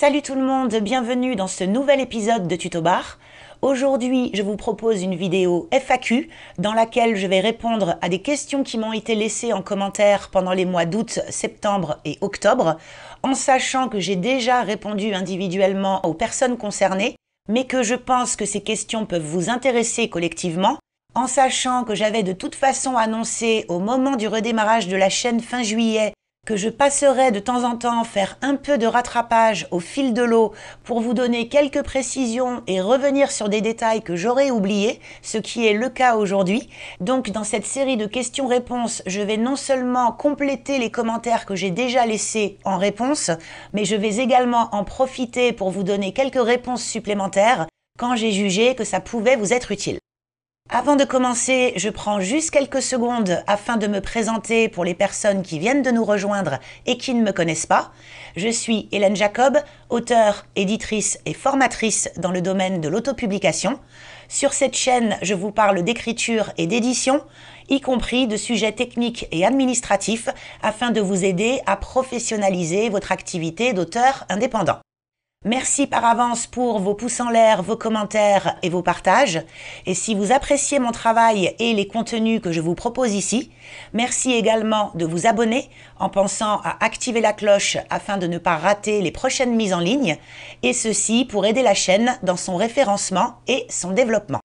Salut tout le monde, bienvenue dans ce nouvel épisode de Tuto Bar. Aujourd'hui, je vous propose une vidéo FAQ dans laquelle je vais répondre à des questions qui m'ont été laissées en commentaire pendant les mois d'août, septembre et octobre, en sachant que j'ai déjà répondu individuellement aux personnes concernées, mais que je pense que ces questions peuvent vous intéresser collectivement, en sachant que j'avais de toute façon annoncé au moment du redémarrage de la chaîne fin juillet que je passerai de temps en temps faire un peu de rattrapage au fil de l'eau pour vous donner quelques précisions et revenir sur des détails que j'aurais oubliés, ce qui est le cas aujourd'hui. Donc dans cette série de questions-réponses, je vais non seulement compléter les commentaires que j'ai déjà laissés en réponse, mais je vais également en profiter pour vous donner quelques réponses supplémentaires quand j'ai jugé que ça pouvait vous être utile. Avant de commencer, je prends juste quelques secondes afin de me présenter pour les personnes qui viennent de nous rejoindre et qui ne me connaissent pas. Je suis Hélène Jacob, auteure, éditrice et formatrice dans le domaine de l'autopublication. Sur cette chaîne, je vous parle d'écriture et d'édition, y compris de sujets techniques et administratifs, afin de vous aider à professionnaliser votre activité d'auteur indépendant. Merci par avance pour vos pouces en l'air, vos commentaires et vos partages. Et si vous appréciez mon travail et les contenus que je vous propose ici, merci également de vous abonner en pensant à activer la cloche afin de ne pas rater les prochaines mises en ligne, et ceci pour aider la chaîne dans son référencement et son développement.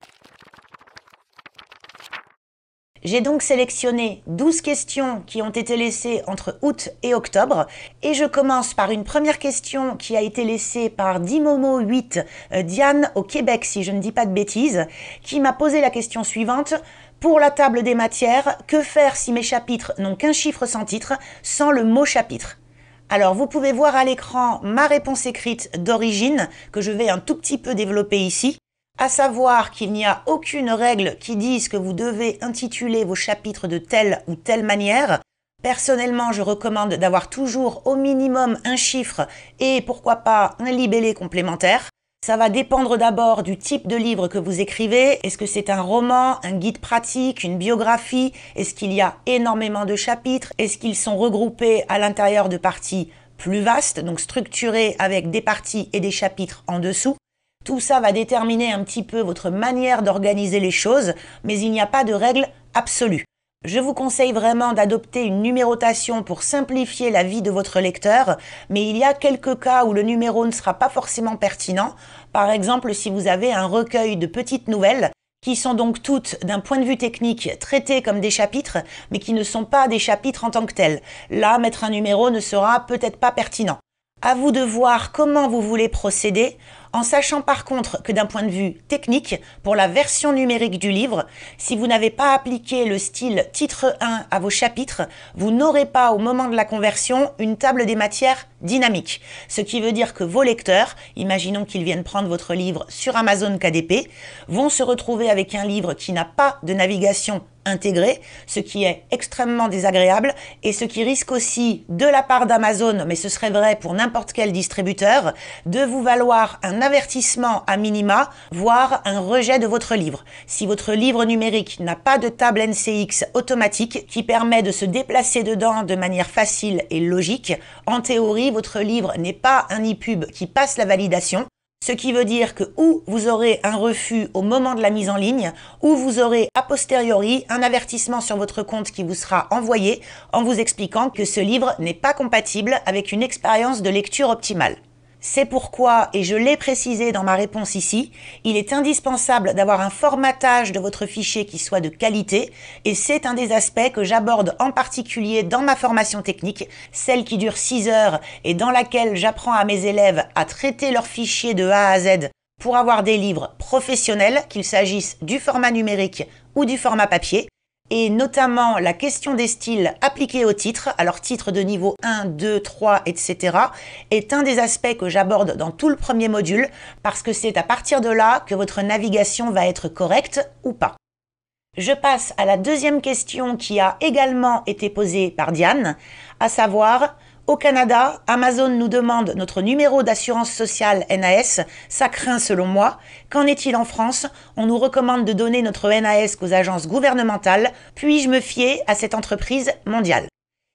J'ai donc sélectionné 12 questions qui ont été laissées entre août et octobre et je commence par une première question qui a été laissée par Dimomo 8, euh, Diane au Québec si je ne dis pas de bêtises, qui m'a posé la question suivante. Pour la table des matières, que faire si mes chapitres n'ont qu'un chiffre sans titre, sans le mot chapitre alors, vous pouvez voir à l'écran ma réponse écrite d'origine que je vais un tout petit peu développer ici à savoir qu'il n'y a aucune règle qui dise que vous devez intituler vos chapitres de telle ou telle manière. Personnellement, je recommande d'avoir toujours au minimum un chiffre et pourquoi pas un libellé complémentaire. Ça va dépendre d'abord du type de livre que vous écrivez. Est-ce que c'est un roman, un guide pratique, une biographie Est-ce qu'il y a énormément de chapitres Est-ce qu'ils sont regroupés à l'intérieur de parties plus vastes, donc structurées avec des parties et des chapitres en dessous tout ça va déterminer un petit peu votre manière d'organiser les choses, mais il n'y a pas de règle absolue. Je vous conseille vraiment d'adopter une numérotation pour simplifier la vie de votre lecteur, mais il y a quelques cas où le numéro ne sera pas forcément pertinent. Par exemple, si vous avez un recueil de petites nouvelles, qui sont donc toutes, d'un point de vue technique, traitées comme des chapitres, mais qui ne sont pas des chapitres en tant que tels. Là, mettre un numéro ne sera peut-être pas pertinent. À vous de voir comment vous voulez procéder en sachant par contre que d'un point de vue technique, pour la version numérique du livre, si vous n'avez pas appliqué le style titre 1 à vos chapitres, vous n'aurez pas au moment de la conversion une table des matières dynamique. Ce qui veut dire que vos lecteurs, imaginons qu'ils viennent prendre votre livre sur Amazon KDP, vont se retrouver avec un livre qui n'a pas de navigation intégré, ce qui est extrêmement désagréable et ce qui risque aussi, de la part d'Amazon, mais ce serait vrai pour n'importe quel distributeur, de vous valoir un avertissement à minima, voire un rejet de votre livre. Si votre livre numérique n'a pas de table NCX automatique qui permet de se déplacer dedans de manière facile et logique, en théorie, votre livre n'est pas un e-pub qui passe la validation, ce qui veut dire que ou vous aurez un refus au moment de la mise en ligne, ou vous aurez a posteriori un avertissement sur votre compte qui vous sera envoyé en vous expliquant que ce livre n'est pas compatible avec une expérience de lecture optimale. C'est pourquoi, et je l'ai précisé dans ma réponse ici, il est indispensable d'avoir un formatage de votre fichier qui soit de qualité, et c'est un des aspects que j'aborde en particulier dans ma formation technique, celle qui dure 6 heures et dans laquelle j'apprends à mes élèves à traiter leurs fichiers de A à Z pour avoir des livres professionnels, qu'il s'agisse du format numérique ou du format papier, et notamment la question des styles appliqués au titre, alors titre de niveau 1, 2, 3, etc., est un des aspects que j'aborde dans tout le premier module, parce que c'est à partir de là que votre navigation va être correcte ou pas. Je passe à la deuxième question qui a également été posée par Diane, à savoir au Canada, Amazon nous demande notre numéro d'assurance sociale NAS. Ça craint selon moi. Qu'en est-il en France On nous recommande de donner notre NAS qu'aux agences gouvernementales. Puis-je me fier à cette entreprise mondiale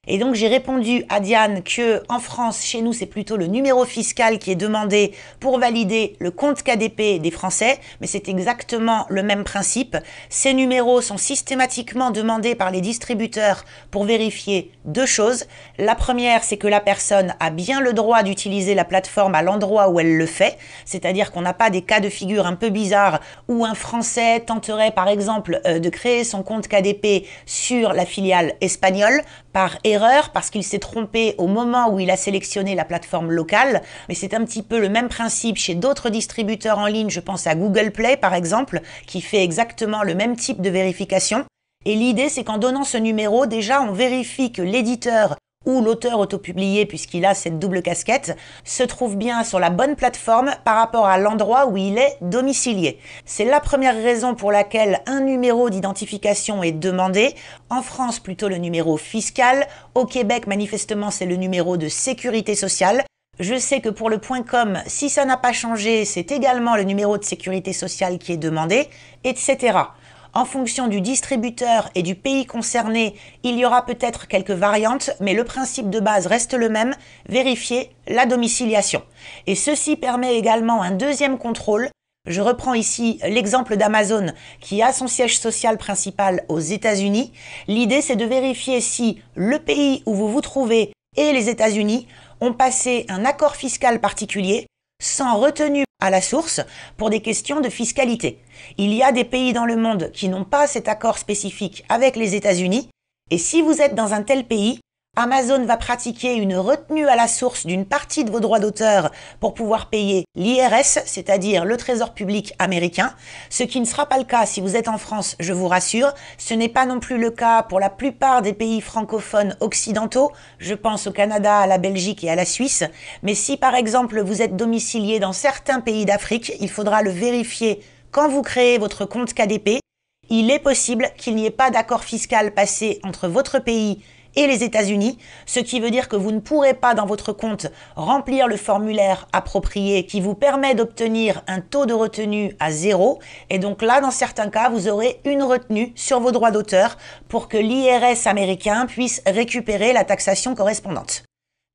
et donc j'ai répondu à Diane que en France, chez nous, c'est plutôt le numéro fiscal qui est demandé pour valider le compte KDP des Français, mais c'est exactement le même principe. Ces numéros sont systématiquement demandés par les distributeurs pour vérifier deux choses. La première, c'est que la personne a bien le droit d'utiliser la plateforme à l'endroit où elle le fait, c'est-à-dire qu'on n'a pas des cas de figure un peu bizarres où un Français tenterait par exemple euh, de créer son compte KDP sur la filiale espagnole par erreur parce qu'il s'est trompé au moment où il a sélectionné la plateforme locale. Mais c'est un petit peu le même principe chez d'autres distributeurs en ligne. Je pense à Google Play, par exemple, qui fait exactement le même type de vérification. Et l'idée, c'est qu'en donnant ce numéro, déjà, on vérifie que l'éditeur ou l'auteur autopublié, puisqu'il a cette double casquette, se trouve bien sur la bonne plateforme par rapport à l'endroit où il est domicilié. C'est la première raison pour laquelle un numéro d'identification est demandé. En France, plutôt le numéro fiscal. Au Québec, manifestement, c'est le numéro de sécurité sociale. Je sais que pour le point .com, si ça n'a pas changé, c'est également le numéro de sécurité sociale qui est demandé, etc. En fonction du distributeur et du pays concerné, il y aura peut-être quelques variantes, mais le principe de base reste le même, vérifier la domiciliation. Et ceci permet également un deuxième contrôle. Je reprends ici l'exemple d'Amazon qui a son siège social principal aux États-Unis. L'idée c'est de vérifier si le pays où vous vous trouvez et les États-Unis ont passé un accord fiscal particulier sans retenue à la source pour des questions de fiscalité. Il y a des pays dans le monde qui n'ont pas cet accord spécifique avec les États-Unis, et si vous êtes dans un tel pays, Amazon va pratiquer une retenue à la source d'une partie de vos droits d'auteur pour pouvoir payer l'IRS, c'est-à-dire le Trésor public américain, ce qui ne sera pas le cas si vous êtes en France, je vous rassure. Ce n'est pas non plus le cas pour la plupart des pays francophones occidentaux, je pense au Canada, à la Belgique et à la Suisse. Mais si par exemple vous êtes domicilié dans certains pays d'Afrique, il faudra le vérifier quand vous créez votre compte KDP. Il est possible qu'il n'y ait pas d'accord fiscal passé entre votre pays et les États-Unis, ce qui veut dire que vous ne pourrez pas dans votre compte remplir le formulaire approprié qui vous permet d'obtenir un taux de retenue à zéro. Et donc là, dans certains cas, vous aurez une retenue sur vos droits d'auteur pour que l'IRS américain puisse récupérer la taxation correspondante.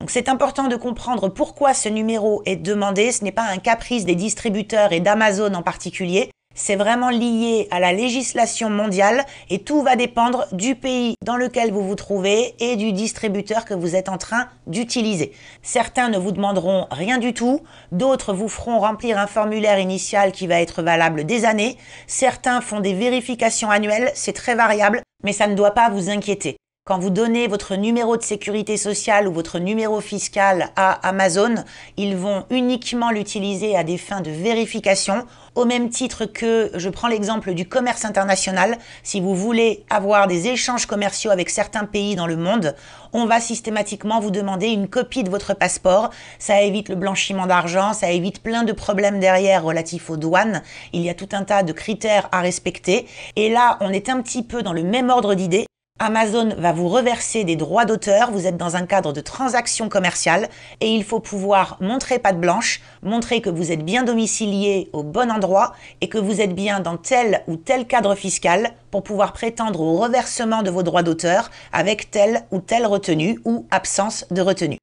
Donc c'est important de comprendre pourquoi ce numéro est demandé, ce n'est pas un caprice des distributeurs et d'Amazon en particulier, c'est vraiment lié à la législation mondiale et tout va dépendre du pays dans lequel vous vous trouvez et du distributeur que vous êtes en train d'utiliser. Certains ne vous demanderont rien du tout, d'autres vous feront remplir un formulaire initial qui va être valable des années, certains font des vérifications annuelles, c'est très variable, mais ça ne doit pas vous inquiéter. Quand vous donnez votre numéro de sécurité sociale ou votre numéro fiscal à Amazon, ils vont uniquement l'utiliser à des fins de vérification, au même titre que, je prends l'exemple du commerce international, si vous voulez avoir des échanges commerciaux avec certains pays dans le monde, on va systématiquement vous demander une copie de votre passeport. Ça évite le blanchiment d'argent, ça évite plein de problèmes derrière relatifs aux douanes. Il y a tout un tas de critères à respecter. Et là, on est un petit peu dans le même ordre d'idées. Amazon va vous reverser des droits d'auteur, vous êtes dans un cadre de transaction commerciale et il faut pouvoir montrer patte blanche, montrer que vous êtes bien domicilié au bon endroit et que vous êtes bien dans tel ou tel cadre fiscal pour pouvoir prétendre au reversement de vos droits d'auteur avec telle ou telle retenue ou absence de retenue.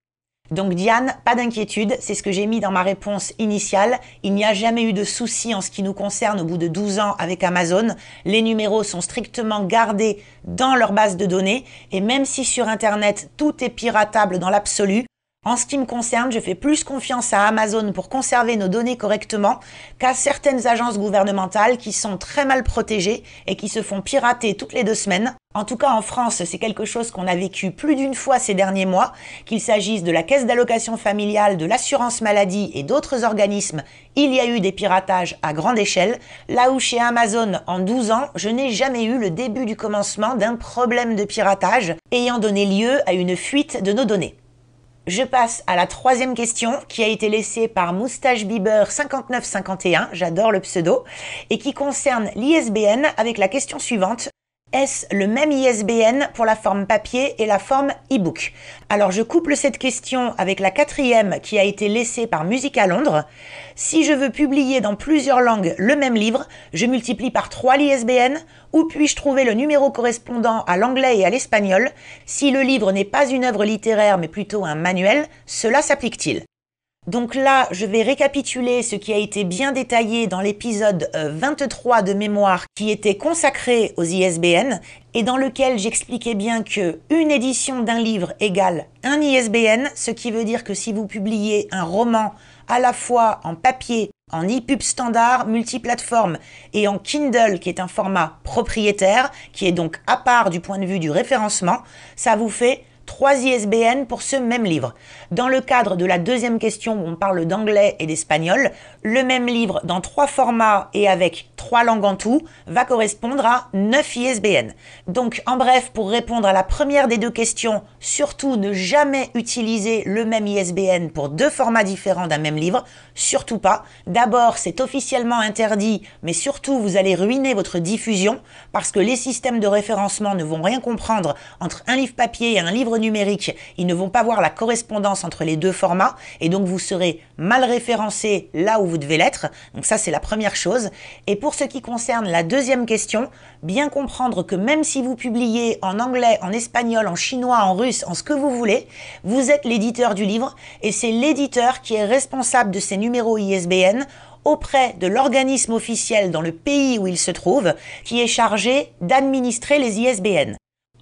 Donc Diane, pas d'inquiétude, c'est ce que j'ai mis dans ma réponse initiale. Il n'y a jamais eu de souci en ce qui nous concerne au bout de 12 ans avec Amazon. Les numéros sont strictement gardés dans leur base de données et même si sur Internet tout est piratable dans l'absolu, en ce qui me concerne, je fais plus confiance à Amazon pour conserver nos données correctement qu'à certaines agences gouvernementales qui sont très mal protégées et qui se font pirater toutes les deux semaines. En tout cas, en France, c'est quelque chose qu'on a vécu plus d'une fois ces derniers mois, qu'il s'agisse de la caisse d'allocation familiale, de l'assurance maladie et d'autres organismes, il y a eu des piratages à grande échelle, là où chez Amazon, en 12 ans, je n'ai jamais eu le début du commencement d'un problème de piratage ayant donné lieu à une fuite de nos données. Je passe à la troisième question qui a été laissée par Moustache Bieber 5951, j'adore le pseudo, et qui concerne l'ISBN avec la question suivante. Est-ce le même ISBN pour la forme papier et la forme e-book Alors je couple cette question avec la quatrième qui a été laissée par Musique à Londres. Si je veux publier dans plusieurs langues le même livre, je multiplie par 3 l'ISBN. Où puis-je trouver le numéro correspondant à l'anglais et à l'espagnol Si le livre n'est pas une œuvre littéraire mais plutôt un manuel, cela s'applique-t-il donc là, je vais récapituler ce qui a été bien détaillé dans l'épisode 23 euh, de mémoire qui était consacré aux ISBN et dans lequel j'expliquais bien que une édition d'un livre égale un ISBN, ce qui veut dire que si vous publiez un roman à la fois en papier, en e-pub standard, multiplateforme et en Kindle, qui est un format propriétaire, qui est donc à part du point de vue du référencement, ça vous fait trois ISBN pour ce même livre. Dans le cadre de la deuxième question où on parle d'anglais et d'espagnol, le même livre dans trois formats et avec trois langues en tout va correspondre à 9 ISBN. Donc en bref, pour répondre à la première des deux questions, surtout ne jamais utiliser le même ISBN pour deux formats différents d'un même livre, surtout pas. D'abord, c'est officiellement interdit, mais surtout vous allez ruiner votre diffusion parce que les systèmes de référencement ne vont rien comprendre entre un livre papier et un livre numérique, ils ne vont pas voir la correspondance entre les deux formats et donc vous serez mal référencé là où vous devez l'être. Donc ça, c'est la première chose. Et pour ce qui concerne la deuxième question, bien comprendre que même si vous publiez en anglais, en espagnol, en chinois, en russe, en ce que vous voulez, vous êtes l'éditeur du livre et c'est l'éditeur qui est responsable de ces numéros ISBN auprès de l'organisme officiel dans le pays où il se trouve qui est chargé d'administrer les ISBN.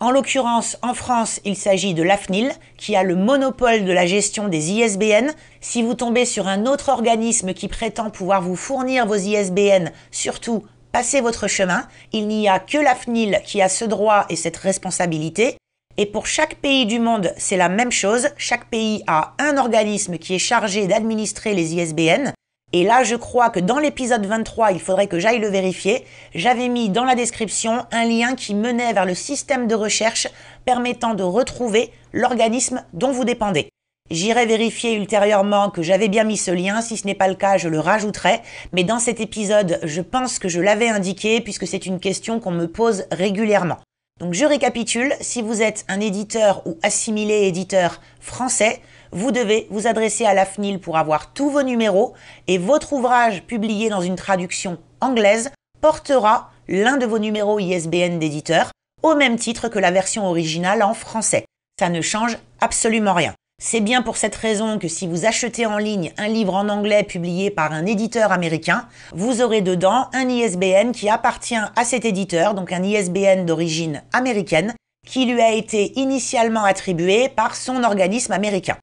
En l'occurrence, en France, il s'agit de l'AFNIL, qui a le monopole de la gestion des ISBN. Si vous tombez sur un autre organisme qui prétend pouvoir vous fournir vos ISBN, surtout passez votre chemin. Il n'y a que l'AFNIL qui a ce droit et cette responsabilité. Et pour chaque pays du monde, c'est la même chose. Chaque pays a un organisme qui est chargé d'administrer les ISBN. Et là, je crois que dans l'épisode 23, il faudrait que j'aille le vérifier, j'avais mis dans la description un lien qui menait vers le système de recherche permettant de retrouver l'organisme dont vous dépendez. J'irai vérifier ultérieurement que j'avais bien mis ce lien, si ce n'est pas le cas, je le rajouterai, mais dans cet épisode, je pense que je l'avais indiqué puisque c'est une question qu'on me pose régulièrement. Donc je récapitule, si vous êtes un éditeur ou assimilé éditeur français, vous devez vous adresser à l'AFNIL pour avoir tous vos numéros et votre ouvrage publié dans une traduction anglaise portera l'un de vos numéros ISBN d'éditeur au même titre que la version originale en français. Ça ne change absolument rien. C'est bien pour cette raison que si vous achetez en ligne un livre en anglais publié par un éditeur américain, vous aurez dedans un ISBN qui appartient à cet éditeur, donc un ISBN d'origine américaine, qui lui a été initialement attribué par son organisme américain.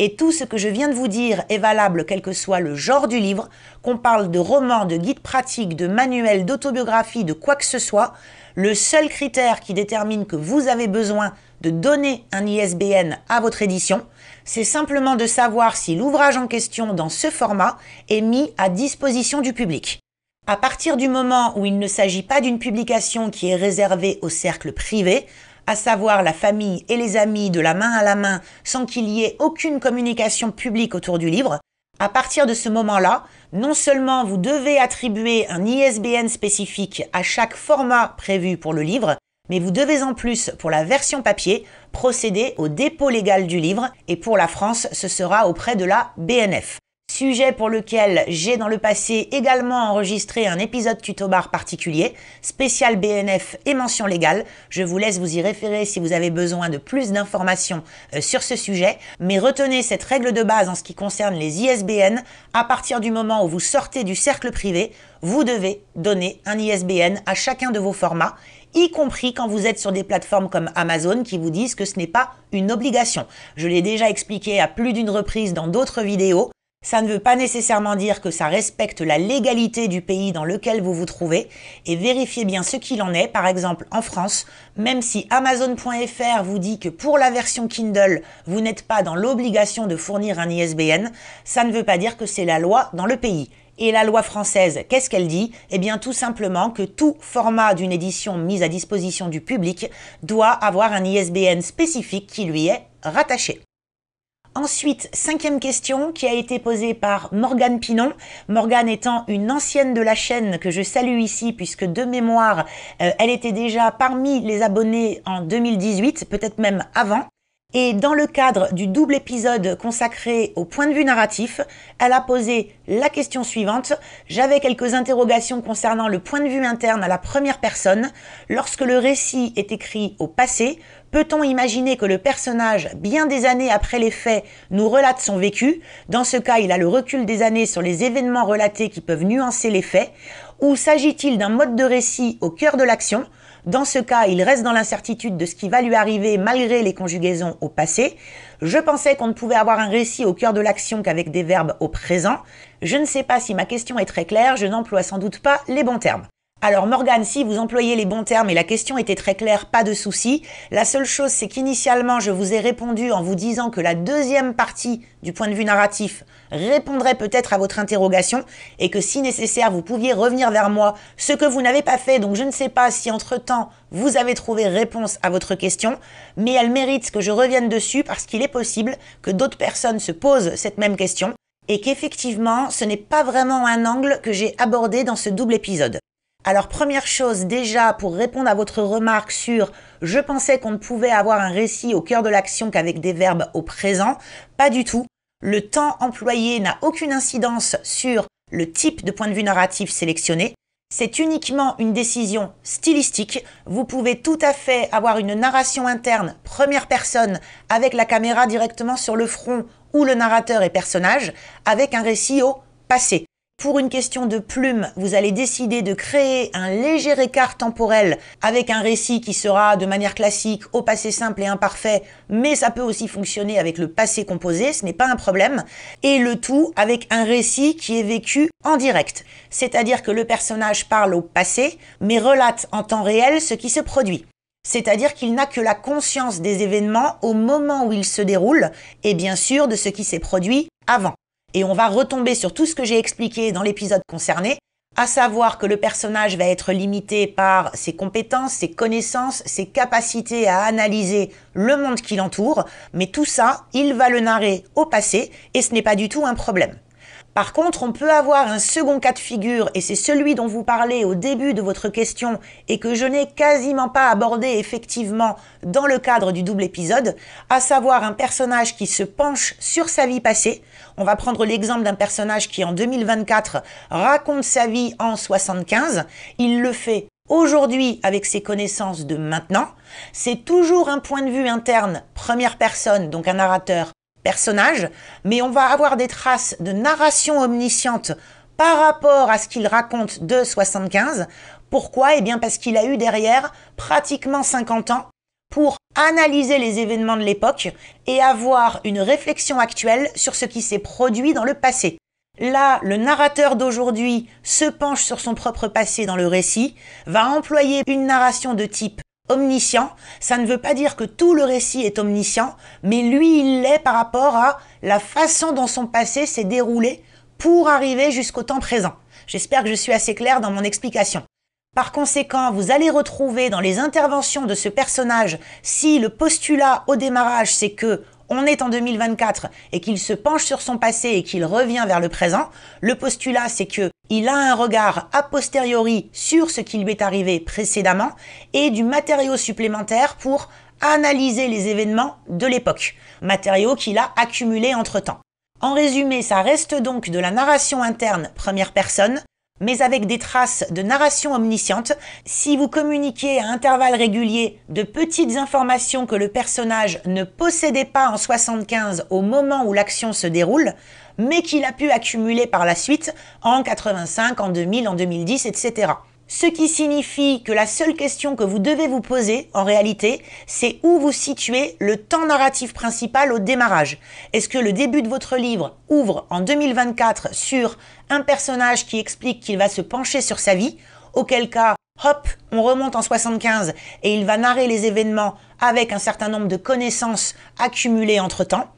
Et tout ce que je viens de vous dire est valable quel que soit le genre du livre, qu'on parle de roman, de guide pratique, de manuel, d'autobiographie, de quoi que ce soit. Le seul critère qui détermine que vous avez besoin de donner un ISBN à votre édition, c'est simplement de savoir si l'ouvrage en question dans ce format est mis à disposition du public. À partir du moment où il ne s'agit pas d'une publication qui est réservée au cercle privé, à savoir la famille et les amis de la main à la main, sans qu'il y ait aucune communication publique autour du livre, à partir de ce moment-là, non seulement vous devez attribuer un ISBN spécifique à chaque format prévu pour le livre, mais vous devez en plus, pour la version papier, procéder au dépôt légal du livre, et pour la France, ce sera auprès de la BNF sujet pour lequel j'ai dans le passé également enregistré un épisode tutobar bar particulier, spécial BNF et mention légale. Je vous laisse vous y référer si vous avez besoin de plus d'informations euh, sur ce sujet, mais retenez cette règle de base en ce qui concerne les ISBN, à partir du moment où vous sortez du cercle privé, vous devez donner un ISBN à chacun de vos formats y compris quand vous êtes sur des plateformes comme Amazon qui vous disent que ce n'est pas une obligation. Je l'ai déjà expliqué à plus d'une reprise dans d'autres vidéos, ça ne veut pas nécessairement dire que ça respecte la légalité du pays dans lequel vous vous trouvez et vérifiez bien ce qu'il en est, par exemple en France, même si Amazon.fr vous dit que pour la version Kindle, vous n'êtes pas dans l'obligation de fournir un ISBN, ça ne veut pas dire que c'est la loi dans le pays. Et la loi française, qu'est-ce qu'elle dit Eh bien tout simplement que tout format d'une édition mise à disposition du public doit avoir un ISBN spécifique qui lui est rattaché. Ensuite, cinquième question qui a été posée par Morgane Pinon. Morgane étant une ancienne de la chaîne que je salue ici puisque de mémoire, euh, elle était déjà parmi les abonnés en 2018, peut-être même avant. Et dans le cadre du double épisode consacré au point de vue narratif, elle a posé la question suivante. J'avais quelques interrogations concernant le point de vue interne à la première personne. Lorsque le récit est écrit au passé, peut-on imaginer que le personnage, bien des années après les faits, nous relate son vécu Dans ce cas, il a le recul des années sur les événements relatés qui peuvent nuancer les faits. Ou s'agit-il d'un mode de récit au cœur de l'action dans ce cas, il reste dans l'incertitude de ce qui va lui arriver malgré les conjugaisons au passé. Je pensais qu'on ne pouvait avoir un récit au cœur de l'action qu'avec des verbes au présent. Je ne sais pas si ma question est très claire, je n'emploie sans doute pas les bons termes. Alors Morgane, si vous employez les bons termes et la question était très claire, pas de souci. La seule chose, c'est qu'initialement, je vous ai répondu en vous disant que la deuxième partie du point de vue narratif répondrait peut-être à votre interrogation et que si nécessaire, vous pouviez revenir vers moi, ce que vous n'avez pas fait. Donc je ne sais pas si entre-temps, vous avez trouvé réponse à votre question, mais elle mérite que je revienne dessus parce qu'il est possible que d'autres personnes se posent cette même question et qu'effectivement, ce n'est pas vraiment un angle que j'ai abordé dans ce double épisode. Alors première chose déjà pour répondre à votre remarque sur je pensais qu'on ne pouvait avoir un récit au cœur de l'action qu'avec des verbes au présent, pas du tout. Le temps employé n'a aucune incidence sur le type de point de vue narratif sélectionné. C'est uniquement une décision stylistique. Vous pouvez tout à fait avoir une narration interne, première personne, avec la caméra directement sur le front ou le narrateur est personnage, avec un récit au passé. Pour une question de plume, vous allez décider de créer un léger écart temporel avec un récit qui sera de manière classique au passé simple et imparfait, mais ça peut aussi fonctionner avec le passé composé, ce n'est pas un problème, et le tout avec un récit qui est vécu en direct. C'est-à-dire que le personnage parle au passé, mais relate en temps réel ce qui se produit. C'est-à-dire qu'il n'a que la conscience des événements au moment où ils se déroulent, et bien sûr de ce qui s'est produit avant. Et on va retomber sur tout ce que j'ai expliqué dans l'épisode concerné, à savoir que le personnage va être limité par ses compétences, ses connaissances, ses capacités à analyser le monde qui l'entoure, mais tout ça, il va le narrer au passé, et ce n'est pas du tout un problème. Par contre, on peut avoir un second cas de figure, et c'est celui dont vous parlez au début de votre question, et que je n'ai quasiment pas abordé effectivement dans le cadre du double épisode, à savoir un personnage qui se penche sur sa vie passée. On va prendre l'exemple d'un personnage qui en 2024 raconte sa vie en 75. Il le fait aujourd'hui avec ses connaissances de maintenant. C'est toujours un point de vue interne, première personne, donc un narrateur personnages, mais on va avoir des traces de narration omnisciente par rapport à ce qu'il raconte de 75. Pourquoi Eh bien parce qu'il a eu derrière pratiquement 50 ans pour analyser les événements de l'époque et avoir une réflexion actuelle sur ce qui s'est produit dans le passé. Là, le narrateur d'aujourd'hui se penche sur son propre passé dans le récit, va employer une narration de type omniscient, ça ne veut pas dire que tout le récit est omniscient, mais lui, il l'est par rapport à la façon dont son passé s'est déroulé pour arriver jusqu'au temps présent. J'espère que je suis assez claire dans mon explication. Par conséquent, vous allez retrouver dans les interventions de ce personnage, si le postulat au démarrage c'est que on est en 2024 et qu'il se penche sur son passé et qu'il revient vers le présent, le postulat c'est que il a un regard a posteriori sur ce qui lui est arrivé précédemment et du matériau supplémentaire pour analyser les événements de l'époque, matériau qu'il a accumulé entre-temps. En résumé, ça reste donc de la narration interne première personne mais avec des traces de narration omnisciente, si vous communiquez à intervalles réguliers de petites informations que le personnage ne possédait pas en 75 au moment où l'action se déroule, mais qu'il a pu accumuler par la suite en 85, en 2000, en 2010, etc. Ce qui signifie que la seule question que vous devez vous poser, en réalité, c'est où vous situez le temps narratif principal au démarrage. Est-ce que le début de votre livre ouvre en 2024 sur un personnage qui explique qu'il va se pencher sur sa vie, auquel cas, hop, on remonte en 75 et il va narrer les événements avec un certain nombre de connaissances accumulées entre-temps,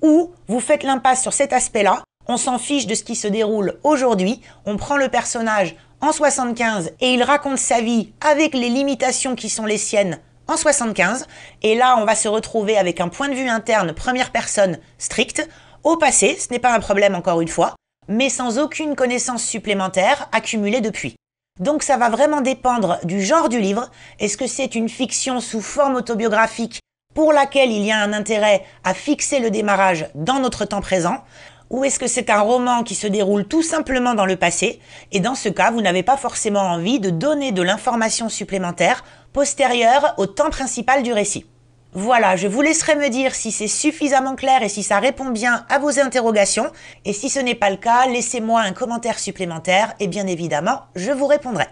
ou vous faites l'impasse sur cet aspect-là, on s'en fiche de ce qui se déroule aujourd'hui, on prend le personnage en 75 et il raconte sa vie avec les limitations qui sont les siennes en 75, et là on va se retrouver avec un point de vue interne première personne strict, au passé, ce n'est pas un problème encore une fois, mais sans aucune connaissance supplémentaire accumulée depuis. Donc ça va vraiment dépendre du genre du livre. Est-ce que c'est une fiction sous forme autobiographique pour laquelle il y a un intérêt à fixer le démarrage dans notre temps présent ou est-ce que c'est un roman qui se déroule tout simplement dans le passé Et dans ce cas, vous n'avez pas forcément envie de donner de l'information supplémentaire postérieure au temps principal du récit. Voilà, je vous laisserai me dire si c'est suffisamment clair et si ça répond bien à vos interrogations. Et si ce n'est pas le cas, laissez-moi un commentaire supplémentaire et bien évidemment, je vous répondrai.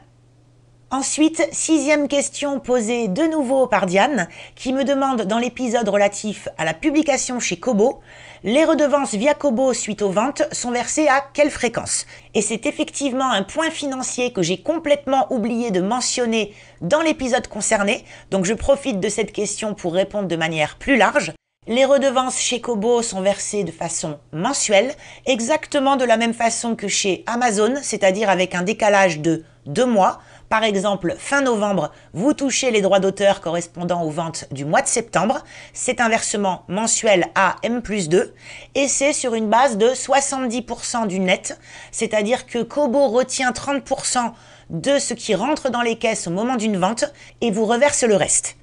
Ensuite, sixième question posée de nouveau par Diane, qui me demande dans l'épisode relatif à la publication chez Kobo, les redevances via Kobo suite aux ventes sont versées à quelle fréquence Et c'est effectivement un point financier que j'ai complètement oublié de mentionner dans l'épisode concerné, donc je profite de cette question pour répondre de manière plus large. Les redevances chez Kobo sont versées de façon mensuelle, exactement de la même façon que chez Amazon, c'est-à-dire avec un décalage de deux mois, par exemple, fin novembre, vous touchez les droits d'auteur correspondant aux ventes du mois de septembre. C'est un versement mensuel à M plus 2 et c'est sur une base de 70% du net. C'est-à-dire que Kobo retient 30% de ce qui rentre dans les caisses au moment d'une vente et vous reverse le reste.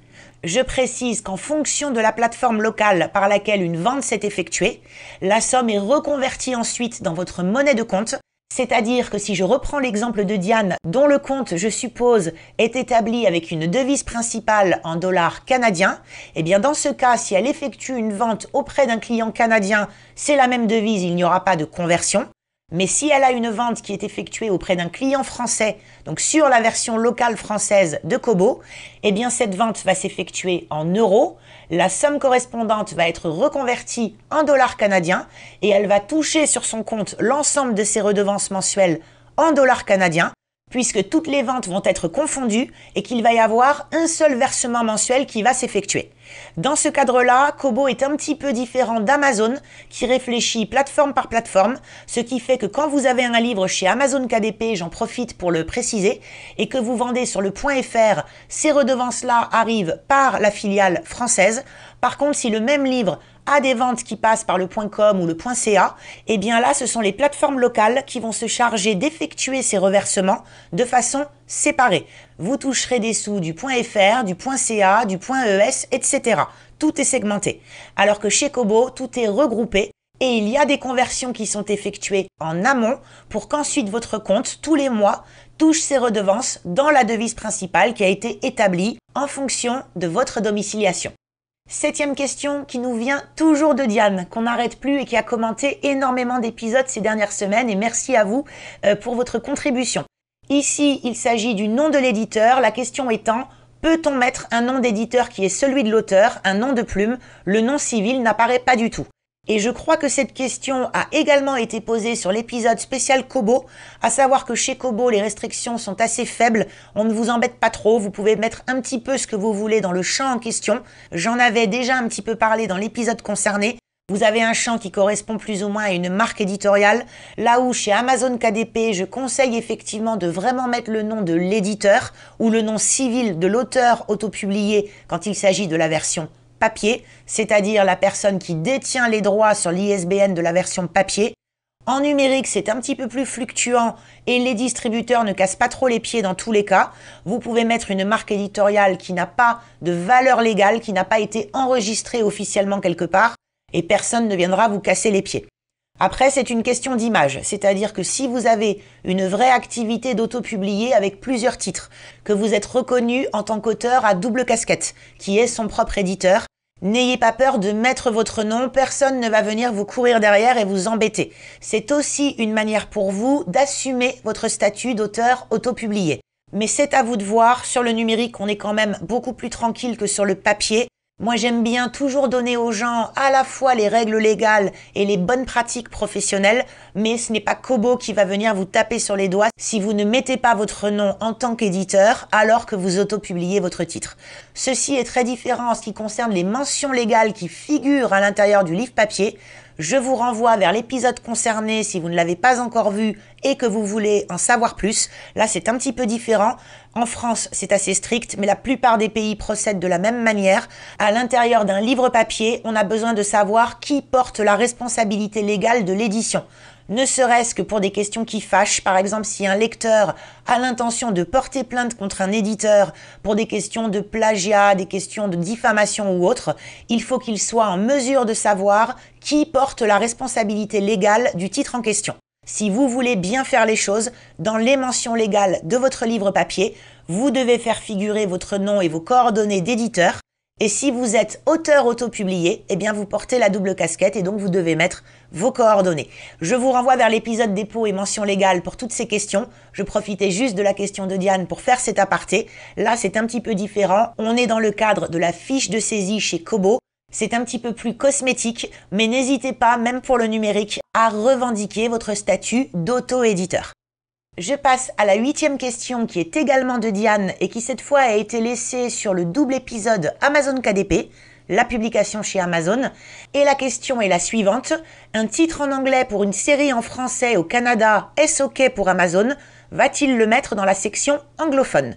Je précise qu'en fonction de la plateforme locale par laquelle une vente s'est effectuée, la somme est reconvertie ensuite dans votre monnaie de compte c'est-à-dire que si je reprends l'exemple de Diane, dont le compte, je suppose, est établi avec une devise principale en dollars canadiens, eh bien dans ce cas, si elle effectue une vente auprès d'un client canadien, c'est la même devise, il n'y aura pas de conversion. Mais si elle a une vente qui est effectuée auprès d'un client français, donc sur la version locale française de Kobo, eh bien cette vente va s'effectuer en euros, la somme correspondante va être reconvertie en dollars canadiens et elle va toucher sur son compte l'ensemble de ses redevances mensuelles en dollars canadiens puisque toutes les ventes vont être confondues et qu'il va y avoir un seul versement mensuel qui va s'effectuer. Dans ce cadre-là, Kobo est un petit peu différent d'Amazon qui réfléchit plateforme par plateforme, ce qui fait que quand vous avez un livre chez Amazon KDP, j'en profite pour le préciser, et que vous vendez sur le point .fr, ces redevances-là arrivent par la filiale française. Par contre, si le même livre à des ventes qui passent par le .com ou le .ca, eh bien là, ce sont les plateformes locales qui vont se charger d'effectuer ces reversements de façon séparée. Vous toucherez des sous du .fr, du .ca, du .es, etc. Tout est segmenté. Alors que chez Kobo, tout est regroupé et il y a des conversions qui sont effectuées en amont pour qu'ensuite votre compte, tous les mois, touche ses redevances dans la devise principale qui a été établie en fonction de votre domiciliation. Septième question qui nous vient toujours de Diane, qu'on n'arrête plus et qui a commenté énormément d'épisodes ces dernières semaines. Et merci à vous euh, pour votre contribution. Ici, il s'agit du nom de l'éditeur, la question étant, peut-on mettre un nom d'éditeur qui est celui de l'auteur, un nom de plume Le nom civil n'apparaît pas du tout. Et je crois que cette question a également été posée sur l'épisode spécial Kobo, à savoir que chez Kobo, les restrictions sont assez faibles, on ne vous embête pas trop, vous pouvez mettre un petit peu ce que vous voulez dans le champ en question. J'en avais déjà un petit peu parlé dans l'épisode concerné. Vous avez un champ qui correspond plus ou moins à une marque éditoriale, là où chez Amazon KDP, je conseille effectivement de vraiment mettre le nom de l'éditeur ou le nom civil de l'auteur autopublié quand il s'agit de la version papier, c'est-à-dire la personne qui détient les droits sur l'ISBN de la version papier. En numérique, c'est un petit peu plus fluctuant et les distributeurs ne cassent pas trop les pieds dans tous les cas. Vous pouvez mettre une marque éditoriale qui n'a pas de valeur légale, qui n'a pas été enregistrée officiellement quelque part et personne ne viendra vous casser les pieds. Après, c'est une question d'image, c'est-à-dire que si vous avez une vraie activité d'auto-publié avec plusieurs titres, que vous êtes reconnu en tant qu'auteur à double casquette, qui est son propre éditeur, n'ayez pas peur de mettre votre nom, personne ne va venir vous courir derrière et vous embêter. C'est aussi une manière pour vous d'assumer votre statut d'auteur auto-publié. Mais c'est à vous de voir, sur le numérique, on est quand même beaucoup plus tranquille que sur le papier. Moi, j'aime bien toujours donner aux gens à la fois les règles légales et les bonnes pratiques professionnelles, mais ce n'est pas Kobo qui va venir vous taper sur les doigts si vous ne mettez pas votre nom en tant qu'éditeur alors que vous autopubliez votre titre. Ceci est très différent en ce qui concerne les mentions légales qui figurent à l'intérieur du livre papier. Je vous renvoie vers l'épisode concerné si vous ne l'avez pas encore vu et que vous voulez en savoir plus. Là, c'est un petit peu différent. En France, c'est assez strict, mais la plupart des pays procèdent de la même manière. À l'intérieur d'un livre papier, on a besoin de savoir qui porte la responsabilité légale de l'édition ne serait-ce que pour des questions qui fâchent, par exemple si un lecteur a l'intention de porter plainte contre un éditeur pour des questions de plagiat, des questions de diffamation ou autre, il faut qu'il soit en mesure de savoir qui porte la responsabilité légale du titre en question. Si vous voulez bien faire les choses, dans les mentions légales de votre livre papier, vous devez faire figurer votre nom et vos coordonnées d'éditeur et si vous êtes auteur autopublié, eh bien vous portez la double casquette et donc vous devez mettre vos coordonnées. Je vous renvoie vers l'épisode dépôt et mention légale pour toutes ces questions. Je profitais juste de la question de Diane pour faire cet aparté. Là, c'est un petit peu différent. On est dans le cadre de la fiche de saisie chez Kobo. C'est un petit peu plus cosmétique, mais n'hésitez pas, même pour le numérique, à revendiquer votre statut d'auto-éditeur. Je passe à la huitième question qui est également de Diane et qui cette fois a été laissée sur le double épisode Amazon KDP, la publication chez Amazon. Et la question est la suivante. Un titre en anglais pour une série en français au Canada, est OK pour Amazon Va-t-il le mettre dans la section anglophone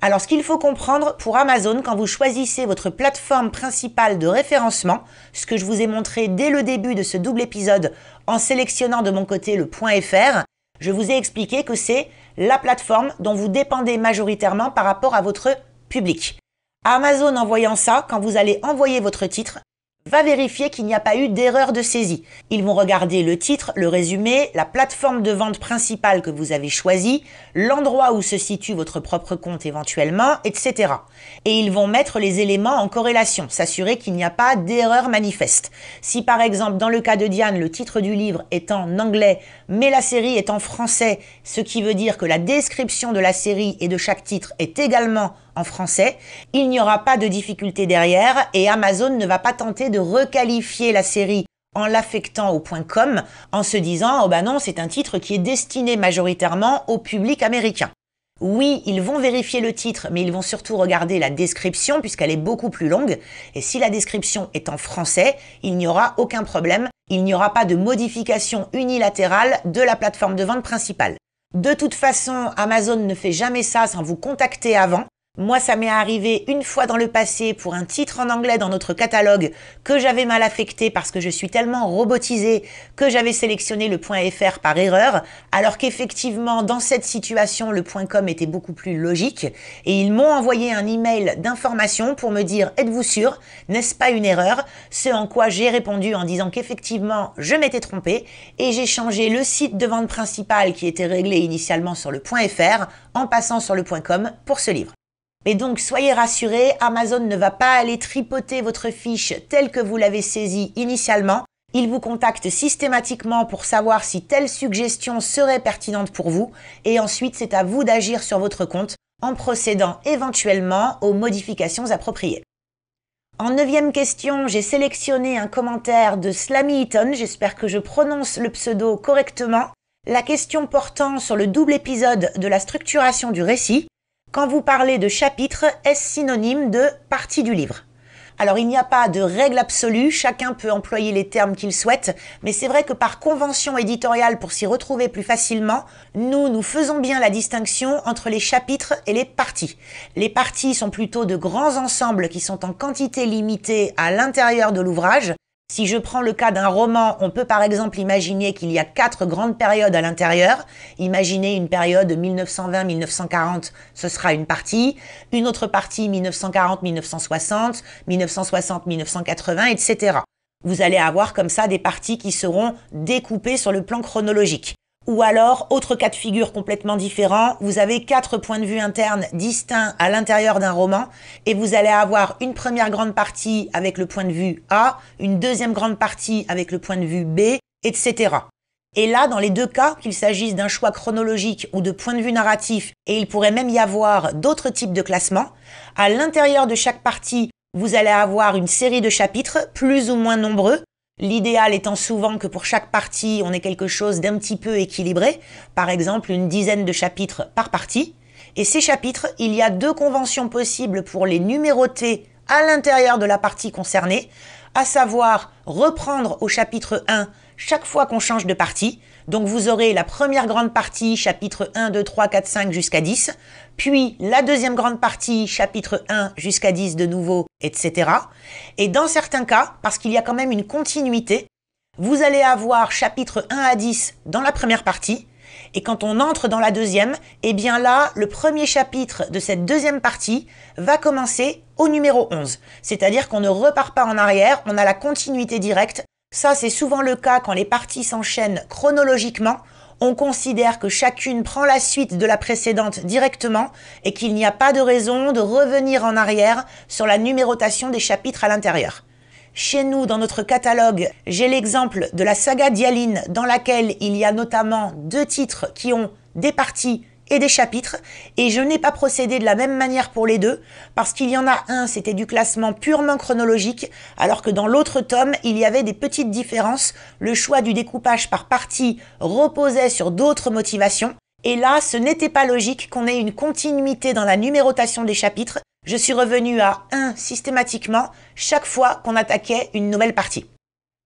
Alors ce qu'il faut comprendre pour Amazon quand vous choisissez votre plateforme principale de référencement, ce que je vous ai montré dès le début de ce double épisode en sélectionnant de mon côté le .fr, je vous ai expliqué que c'est la plateforme dont vous dépendez majoritairement par rapport à votre public. Amazon en voyant ça, quand vous allez envoyer votre titre, va vérifier qu'il n'y a pas eu d'erreur de saisie. Ils vont regarder le titre, le résumé, la plateforme de vente principale que vous avez choisie, l'endroit où se situe votre propre compte éventuellement, etc. Et ils vont mettre les éléments en corrélation, s'assurer qu'il n'y a pas d'erreur manifeste. Si par exemple dans le cas de Diane, le titre du livre est en anglais, mais la série est en français, ce qui veut dire que la description de la série et de chaque titre est également en français. Il n'y aura pas de difficulté derrière et Amazon ne va pas tenter de requalifier la série en l'affectant au point com en se disant oh bah non c'est un titre qui est destiné majoritairement au public américain. Oui, ils vont vérifier le titre, mais ils vont surtout regarder la description puisqu'elle est beaucoup plus longue. Et si la description est en français, il n'y aura aucun problème. Il n'y aura pas de modification unilatérale de la plateforme de vente principale. De toute façon, Amazon ne fait jamais ça sans vous contacter avant. Moi, ça m'est arrivé une fois dans le passé pour un titre en anglais dans notre catalogue que j'avais mal affecté parce que je suis tellement robotisé que j'avais sélectionné le .fr par erreur, alors qu'effectivement, dans cette situation, le .com était beaucoup plus logique et ils m'ont envoyé un email d'information pour me dire « Êtes-vous sûr N'est-ce pas une erreur ?» Ce en quoi j'ai répondu en disant qu'effectivement, je m'étais trompée et j'ai changé le site de vente principal qui était réglé initialement sur le .fr en passant sur le .com pour ce livre. Mais donc, soyez rassurés, Amazon ne va pas aller tripoter votre fiche telle que vous l'avez saisie initialement. Il vous contacte systématiquement pour savoir si telle suggestion serait pertinente pour vous. Et ensuite, c'est à vous d'agir sur votre compte en procédant éventuellement aux modifications appropriées. En neuvième question, j'ai sélectionné un commentaire de Slammy Eaton. J'espère que je prononce le pseudo correctement. La question portant sur le double épisode de la structuration du récit. Quand vous parlez de chapitre, est ce synonyme de partie du livre alors il n'y a pas de règle absolue, chacun peut employer les termes qu'il souhaite, mais c'est vrai que par convention éditoriale pour s'y retrouver plus facilement, nous nous faisons bien la distinction entre les chapitres et les parties. Les parties sont plutôt de grands ensembles qui sont en quantité limitée à l'intérieur de l'ouvrage, si je prends le cas d'un roman, on peut par exemple imaginer qu'il y a quatre grandes périodes à l'intérieur. Imaginez une période 1920-1940, ce sera une partie. Une autre partie 1940-1960, 1960-1980, etc. Vous allez avoir comme ça des parties qui seront découpées sur le plan chronologique. Ou alors, autre cas de figure complètement différent, vous avez quatre points de vue internes distincts à l'intérieur d'un roman et vous allez avoir une première grande partie avec le point de vue A, une deuxième grande partie avec le point de vue B, etc. Et là, dans les deux cas, qu'il s'agisse d'un choix chronologique ou de point de vue narratif, et il pourrait même y avoir d'autres types de classements, à l'intérieur de chaque partie, vous allez avoir une série de chapitres plus ou moins nombreux L'idéal étant souvent que pour chaque partie, on ait quelque chose d'un petit peu équilibré, par exemple une dizaine de chapitres par partie. Et ces chapitres, il y a deux conventions possibles pour les numéroter à l'intérieur de la partie concernée, à savoir reprendre au chapitre 1 chaque fois qu'on change de partie, donc vous aurez la première grande partie, chapitre 1, 2, 3, 4, 5 jusqu'à 10, puis la deuxième grande partie, chapitre 1 jusqu'à 10 de nouveau, etc. Et dans certains cas, parce qu'il y a quand même une continuité, vous allez avoir chapitre 1 à 10 dans la première partie, et quand on entre dans la deuxième, eh bien là, le premier chapitre de cette deuxième partie va commencer au numéro 11. C'est-à-dire qu'on ne repart pas en arrière, on a la continuité directe ça, c'est souvent le cas quand les parties s'enchaînent chronologiquement. On considère que chacune prend la suite de la précédente directement et qu'il n'y a pas de raison de revenir en arrière sur la numérotation des chapitres à l'intérieur. Chez nous, dans notre catalogue, j'ai l'exemple de la saga Dialine dans laquelle il y a notamment deux titres qui ont des parties et des chapitres, et je n'ai pas procédé de la même manière pour les deux, parce qu'il y en a un, c'était du classement purement chronologique, alors que dans l'autre tome, il y avait des petites différences, le choix du découpage par partie reposait sur d'autres motivations, et là, ce n'était pas logique qu'on ait une continuité dans la numérotation des chapitres, je suis revenu à 1 systématiquement chaque fois qu'on attaquait une nouvelle partie.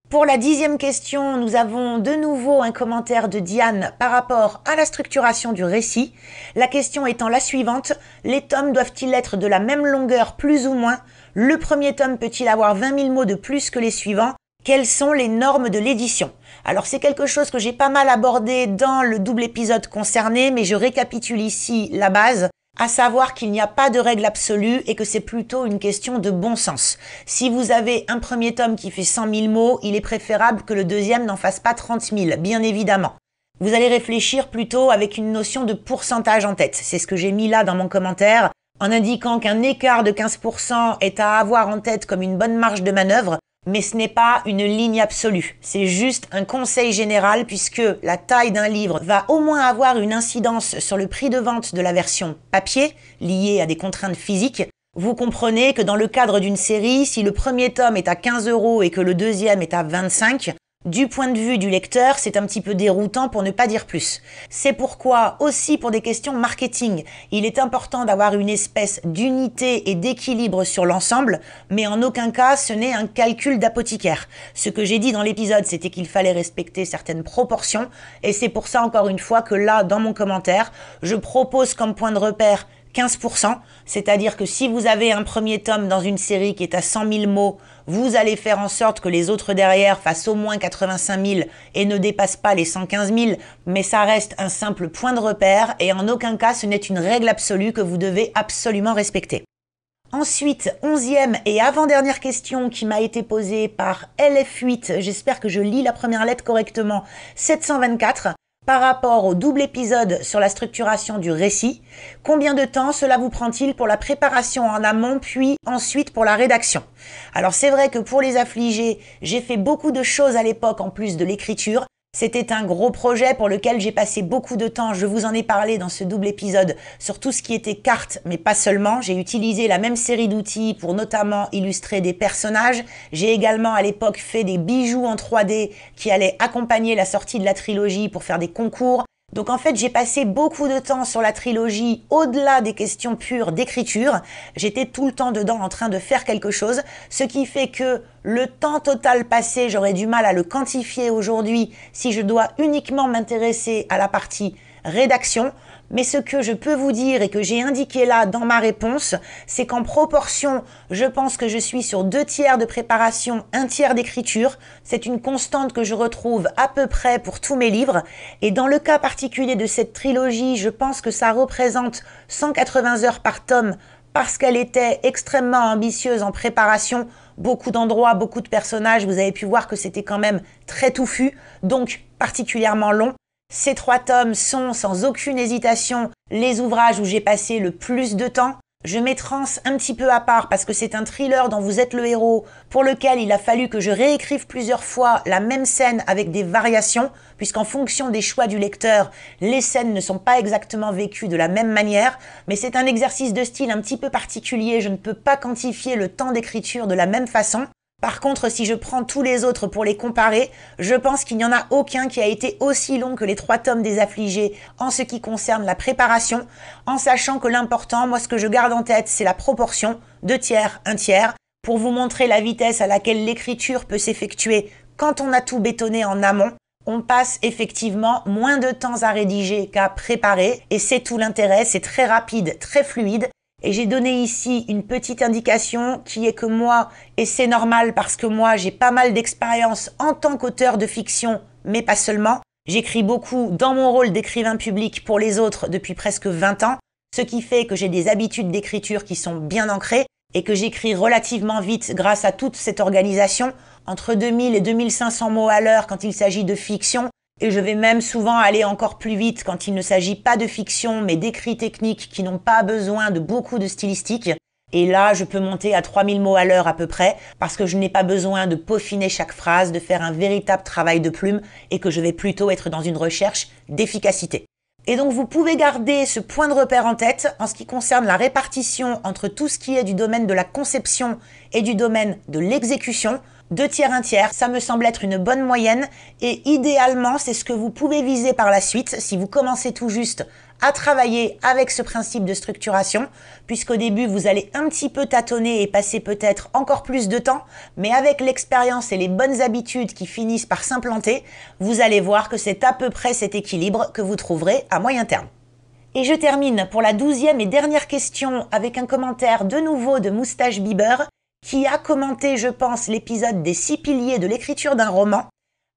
Pour la dixième question, nous avons de nouveau un commentaire de Diane par rapport à la structuration du récit. La question étant la suivante, les tomes doivent-ils être de la même longueur plus ou moins Le premier tome peut-il avoir 20 000 mots de plus que les suivants Quelles sont les normes de l'édition Alors c'est quelque chose que j'ai pas mal abordé dans le double épisode concerné, mais je récapitule ici la base à savoir qu'il n'y a pas de règle absolue et que c'est plutôt une question de bon sens. Si vous avez un premier tome qui fait 100 000 mots, il est préférable que le deuxième n'en fasse pas 30 000, bien évidemment. Vous allez réfléchir plutôt avec une notion de pourcentage en tête. C'est ce que j'ai mis là dans mon commentaire, en indiquant qu'un écart de 15% est à avoir en tête comme une bonne marge de manœuvre mais ce n'est pas une ligne absolue. C'est juste un conseil général puisque la taille d'un livre va au moins avoir une incidence sur le prix de vente de la version papier, liée à des contraintes physiques. Vous comprenez que dans le cadre d'une série, si le premier tome est à 15 euros et que le deuxième est à 25, du point de vue du lecteur, c'est un petit peu déroutant pour ne pas dire plus. C'est pourquoi, aussi pour des questions marketing, il est important d'avoir une espèce d'unité et d'équilibre sur l'ensemble, mais en aucun cas ce n'est un calcul d'apothicaire. Ce que j'ai dit dans l'épisode, c'était qu'il fallait respecter certaines proportions, et c'est pour ça encore une fois que là, dans mon commentaire, je propose comme point de repère 15%, c'est-à-dire que si vous avez un premier tome dans une série qui est à 100 000 mots, vous allez faire en sorte que les autres derrière fassent au moins 85 000 et ne dépassent pas les 115 000, mais ça reste un simple point de repère et en aucun cas ce n'est une règle absolue que vous devez absolument respecter. Ensuite, onzième et avant-dernière question qui m'a été posée par LF8, j'espère que je lis la première lettre correctement, 724 par rapport au double épisode sur la structuration du récit Combien de temps cela vous prend-il pour la préparation en amont, puis ensuite pour la rédaction Alors c'est vrai que pour les affligés, j'ai fait beaucoup de choses à l'époque en plus de l'écriture, c'était un gros projet pour lequel j'ai passé beaucoup de temps. Je vous en ai parlé dans ce double épisode sur tout ce qui était cartes, mais pas seulement. J'ai utilisé la même série d'outils pour notamment illustrer des personnages. J'ai également à l'époque fait des bijoux en 3D qui allaient accompagner la sortie de la trilogie pour faire des concours. Donc en fait, j'ai passé beaucoup de temps sur la trilogie au-delà des questions pures d'écriture. J'étais tout le temps dedans en train de faire quelque chose, ce qui fait que le temps total passé, j'aurais du mal à le quantifier aujourd'hui si je dois uniquement m'intéresser à la partie rédaction. Mais ce que je peux vous dire et que j'ai indiqué là dans ma réponse, c'est qu'en proportion, je pense que je suis sur deux tiers de préparation, un tiers d'écriture. C'est une constante que je retrouve à peu près pour tous mes livres. Et dans le cas particulier de cette trilogie, je pense que ça représente 180 heures par tome parce qu'elle était extrêmement ambitieuse en préparation, beaucoup d'endroits, beaucoup de personnages, vous avez pu voir que c'était quand même très touffu, donc particulièrement long. Ces trois tomes sont sans aucune hésitation les ouvrages où j'ai passé le plus de temps. Je m'étrance un petit peu à part parce que c'est un thriller dont vous êtes le héros, pour lequel il a fallu que je réécrive plusieurs fois la même scène avec des variations, puisqu'en fonction des choix du lecteur, les scènes ne sont pas exactement vécues de la même manière, mais c'est un exercice de style un petit peu particulier, je ne peux pas quantifier le temps d'écriture de la même façon. Par contre, si je prends tous les autres pour les comparer, je pense qu'il n'y en a aucun qui a été aussi long que les trois tomes des affligés en ce qui concerne la préparation, en sachant que l'important, moi ce que je garde en tête, c'est la proportion, deux tiers, un tiers, pour vous montrer la vitesse à laquelle l'écriture peut s'effectuer quand on a tout bétonné en amont. On passe effectivement moins de temps à rédiger qu'à préparer, et c'est tout l'intérêt, c'est très rapide, très fluide, et j'ai donné ici une petite indication qui est que moi, et c'est normal parce que moi j'ai pas mal d'expérience en tant qu'auteur de fiction, mais pas seulement. J'écris beaucoup dans mon rôle d'écrivain public pour les autres depuis presque 20 ans, ce qui fait que j'ai des habitudes d'écriture qui sont bien ancrées et que j'écris relativement vite grâce à toute cette organisation, entre 2000 et 2500 mots à l'heure quand il s'agit de fiction, et je vais même souvent aller encore plus vite quand il ne s'agit pas de fiction, mais d'écrits techniques qui n'ont pas besoin de beaucoup de stylistique. Et là, je peux monter à 3000 mots à l'heure à peu près, parce que je n'ai pas besoin de peaufiner chaque phrase, de faire un véritable travail de plume, et que je vais plutôt être dans une recherche d'efficacité. Et donc vous pouvez garder ce point de repère en tête en ce qui concerne la répartition entre tout ce qui est du domaine de la conception et du domaine de l'exécution deux tiers, un tiers. Ça me semble être une bonne moyenne et idéalement, c'est ce que vous pouvez viser par la suite si vous commencez tout juste à travailler avec ce principe de structuration, puisqu'au début, vous allez un petit peu tâtonner et passer peut-être encore plus de temps, mais avec l'expérience et les bonnes habitudes qui finissent par s'implanter, vous allez voir que c'est à peu près cet équilibre que vous trouverez à moyen terme. Et je termine pour la douzième et dernière question avec un commentaire de nouveau de Moustache Bieber qui a commenté, je pense, l'épisode des six piliers de l'écriture d'un roman,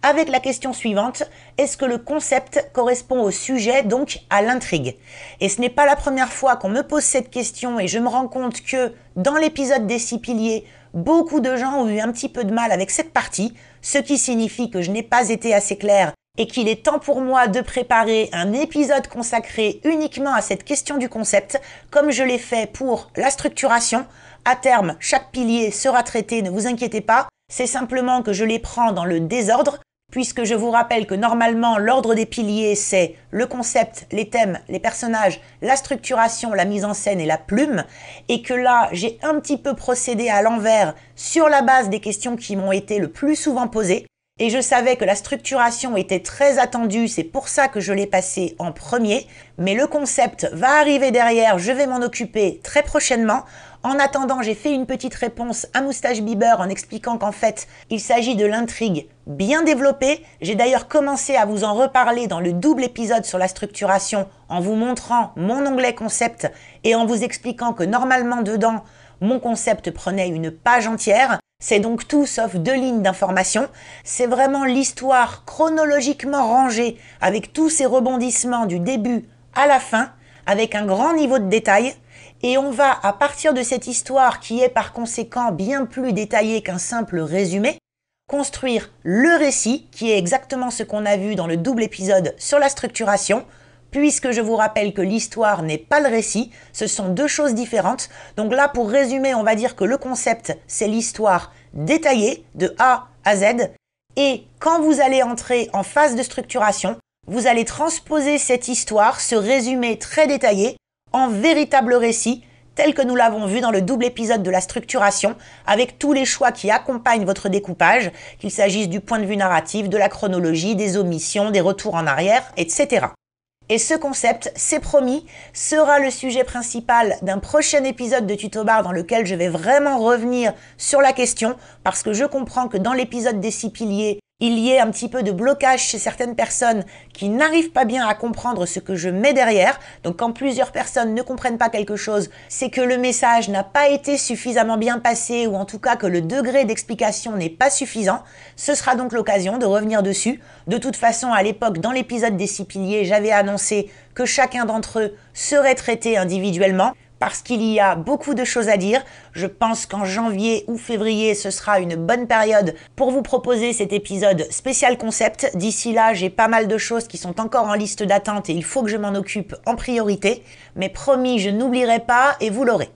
avec la question suivante, est-ce que le concept correspond au sujet, donc à l'intrigue Et ce n'est pas la première fois qu'on me pose cette question et je me rends compte que dans l'épisode des six piliers, beaucoup de gens ont eu un petit peu de mal avec cette partie, ce qui signifie que je n'ai pas été assez clair et qu'il est temps pour moi de préparer un épisode consacré uniquement à cette question du concept, comme je l'ai fait pour la structuration, à terme, chaque pilier sera traité, ne vous inquiétez pas. C'est simplement que je les prends dans le désordre, puisque je vous rappelle que normalement, l'ordre des piliers, c'est le concept, les thèmes, les personnages, la structuration, la mise en scène et la plume. Et que là, j'ai un petit peu procédé à l'envers sur la base des questions qui m'ont été le plus souvent posées. Et je savais que la structuration était très attendue, c'est pour ça que je l'ai passé en premier. Mais le concept va arriver derrière, je vais m'en occuper très prochainement. En attendant, j'ai fait une petite réponse à Moustache Bieber en expliquant qu'en fait, il s'agit de l'intrigue bien développée. J'ai d'ailleurs commencé à vous en reparler dans le double épisode sur la structuration en vous montrant mon onglet concept et en vous expliquant que normalement dedans, mon concept prenait une page entière. C'est donc tout sauf deux lignes d'information. C'est vraiment l'histoire chronologiquement rangée avec tous ces rebondissements du début à la fin avec un grand niveau de détail et on va, à partir de cette histoire qui est par conséquent bien plus détaillée qu'un simple résumé, construire le récit, qui est exactement ce qu'on a vu dans le double épisode sur la structuration, puisque je vous rappelle que l'histoire n'est pas le récit, ce sont deux choses différentes. Donc là, pour résumer, on va dire que le concept, c'est l'histoire détaillée, de A à Z, et quand vous allez entrer en phase de structuration, vous allez transposer cette histoire, ce résumé très détaillé, en véritable récit, tel que nous l'avons vu dans le double épisode de la structuration, avec tous les choix qui accompagnent votre découpage, qu'il s'agisse du point de vue narratif, de la chronologie, des omissions, des retours en arrière, etc. Et ce concept, c'est promis, sera le sujet principal d'un prochain épisode de Tutobar dans lequel je vais vraiment revenir sur la question, parce que je comprends que dans l'épisode des six piliers, il y ait un petit peu de blocage chez certaines personnes qui n'arrivent pas bien à comprendre ce que je mets derrière. Donc quand plusieurs personnes ne comprennent pas quelque chose, c'est que le message n'a pas été suffisamment bien passé ou en tout cas que le degré d'explication n'est pas suffisant. Ce sera donc l'occasion de revenir dessus. De toute façon, à l'époque, dans l'épisode des six piliers, j'avais annoncé que chacun d'entre eux serait traité individuellement parce qu'il y a beaucoup de choses à dire. Je pense qu'en janvier ou février, ce sera une bonne période pour vous proposer cet épisode spécial concept. D'ici là, j'ai pas mal de choses qui sont encore en liste d'attente et il faut que je m'en occupe en priorité. Mais promis, je n'oublierai pas et vous l'aurez.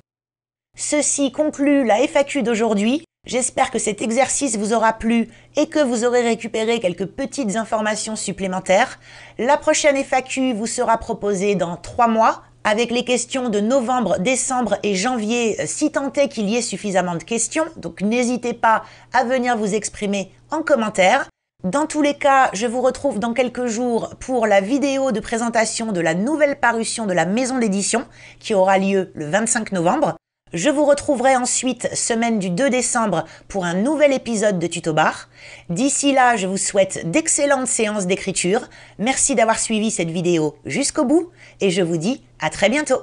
Ceci conclut la FAQ d'aujourd'hui. J'espère que cet exercice vous aura plu et que vous aurez récupéré quelques petites informations supplémentaires. La prochaine FAQ vous sera proposée dans trois mois avec les questions de novembre, décembre et janvier, euh, si tant est qu'il y ait suffisamment de questions. Donc n'hésitez pas à venir vous exprimer en commentaire. Dans tous les cas, je vous retrouve dans quelques jours pour la vidéo de présentation de la nouvelle parution de la maison d'édition qui aura lieu le 25 novembre. Je vous retrouverai ensuite semaine du 2 décembre pour un nouvel épisode de Tuto Bar. D'ici là, je vous souhaite d'excellentes séances d'écriture. Merci d'avoir suivi cette vidéo jusqu'au bout et je vous dis à très bientôt.